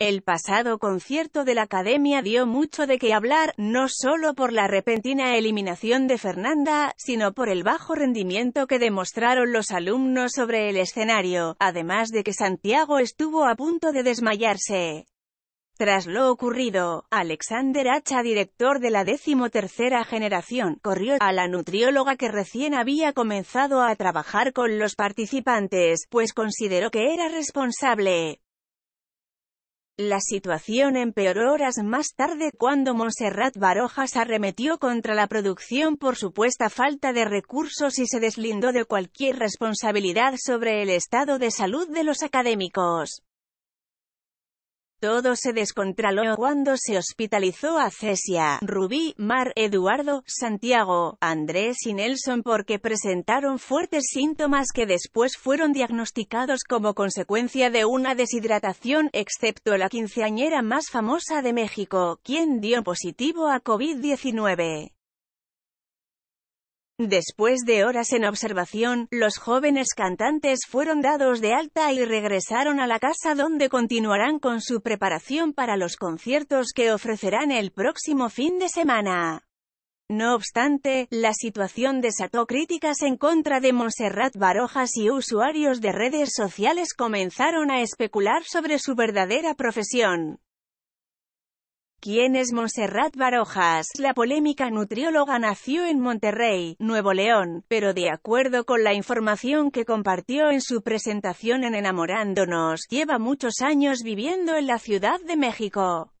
El pasado concierto de la Academia dio mucho de qué hablar, no solo por la repentina eliminación de Fernanda, sino por el bajo rendimiento que demostraron los alumnos sobre el escenario, además de que Santiago estuvo a punto de desmayarse. Tras lo ocurrido, Alexander Hacha, director de la decimotercera generación, corrió a la nutrióloga que recién había comenzado a trabajar con los participantes, pues consideró que era responsable la situación empeoró horas más tarde cuando Montserrat Barojas arremetió contra la producción por supuesta falta de recursos y se deslindó de cualquier responsabilidad sobre el estado de salud de los académicos. Todo se descontroló cuando se hospitalizó a Cesia, Rubí, Mar, Eduardo, Santiago, Andrés y Nelson porque presentaron fuertes síntomas que después fueron diagnosticados como consecuencia de una deshidratación, excepto la quinceañera más famosa de México, quien dio positivo a COVID-19. Después de horas en observación, los jóvenes cantantes fueron dados de alta y regresaron a la casa donde continuarán con su preparación para los conciertos que ofrecerán el próximo fin de semana. No obstante, la situación desató críticas en contra de Montserrat Barojas y usuarios de redes sociales comenzaron a especular sobre su verdadera profesión. ¿Quién es Montserrat Barojas? La polémica nutrióloga nació en Monterrey, Nuevo León, pero de acuerdo con la información que compartió en su presentación en Enamorándonos, lleva muchos años viviendo en la Ciudad de México.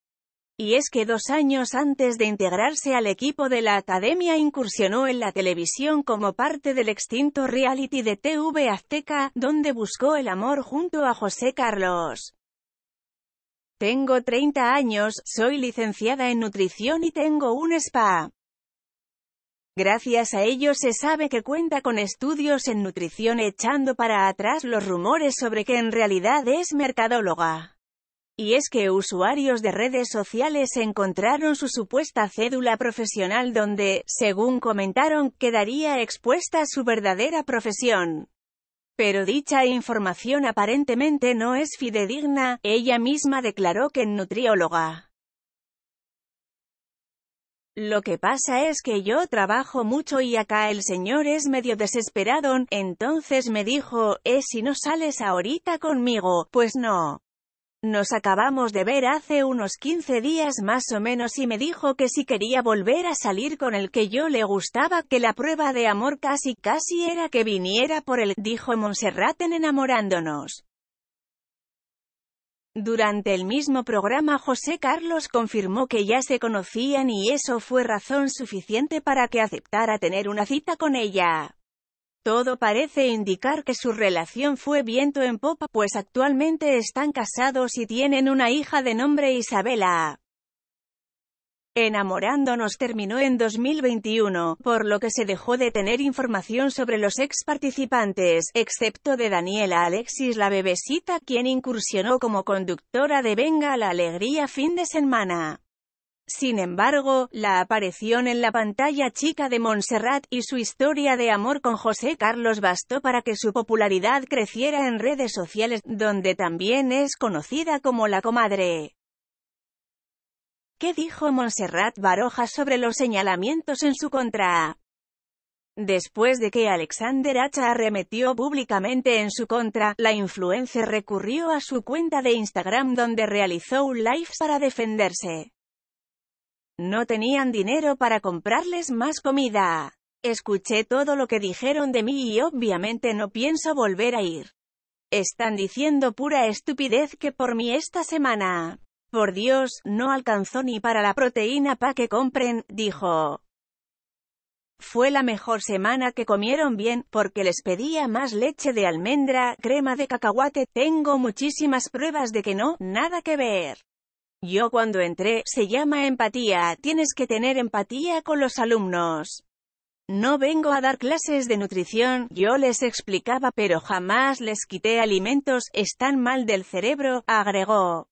Y es que dos años antes de integrarse al equipo de la Academia incursionó en la televisión como parte del extinto reality de TV Azteca, donde buscó el amor junto a José Carlos. Tengo 30 años, soy licenciada en nutrición y tengo un spa. Gracias a ello se sabe que cuenta con estudios en nutrición echando para atrás los rumores sobre que en realidad es mercadóloga. Y es que usuarios de redes sociales encontraron su supuesta cédula profesional donde, según comentaron, quedaría expuesta su verdadera profesión. Pero dicha información aparentemente no es fidedigna, ella misma declaró que en nutrióloga. Lo que pasa es que yo trabajo mucho y acá el señor es medio desesperado, entonces me dijo, ¿es eh, si no sales ahorita conmigo? Pues no. Nos acabamos de ver hace unos 15 días más o menos y me dijo que si quería volver a salir con el que yo le gustaba, que la prueba de amor casi casi era que viniera por él, dijo Montserrat en Enamorándonos. Durante el mismo programa José Carlos confirmó que ya se conocían y eso fue razón suficiente para que aceptara tener una cita con ella. Todo parece indicar que su relación fue viento en popa, pues actualmente están casados y tienen una hija de nombre Isabela. Enamorándonos terminó en 2021, por lo que se dejó de tener información sobre los ex participantes, excepto de Daniela Alexis la bebesita quien incursionó como conductora de Venga la Alegría fin de semana. Sin embargo, la aparición en la pantalla chica de Montserrat y su historia de amor con José Carlos bastó para que su popularidad creciera en redes sociales, donde también es conocida como la comadre. ¿Qué dijo Montserrat Baroja sobre los señalamientos en su contra? Después de que Alexander Hacha arremetió públicamente en su contra, la influencer recurrió a su cuenta de Instagram donde realizó un live para defenderse. No tenían dinero para comprarles más comida. Escuché todo lo que dijeron de mí y obviamente no pienso volver a ir. Están diciendo pura estupidez que por mí esta semana. Por Dios, no alcanzó ni para la proteína pa' que compren, dijo. Fue la mejor semana que comieron bien, porque les pedía más leche de almendra, crema de cacahuate, tengo muchísimas pruebas de que no, nada que ver. Yo cuando entré, se llama empatía, tienes que tener empatía con los alumnos. No vengo a dar clases de nutrición, yo les explicaba pero jamás les quité alimentos, están mal del cerebro, agregó.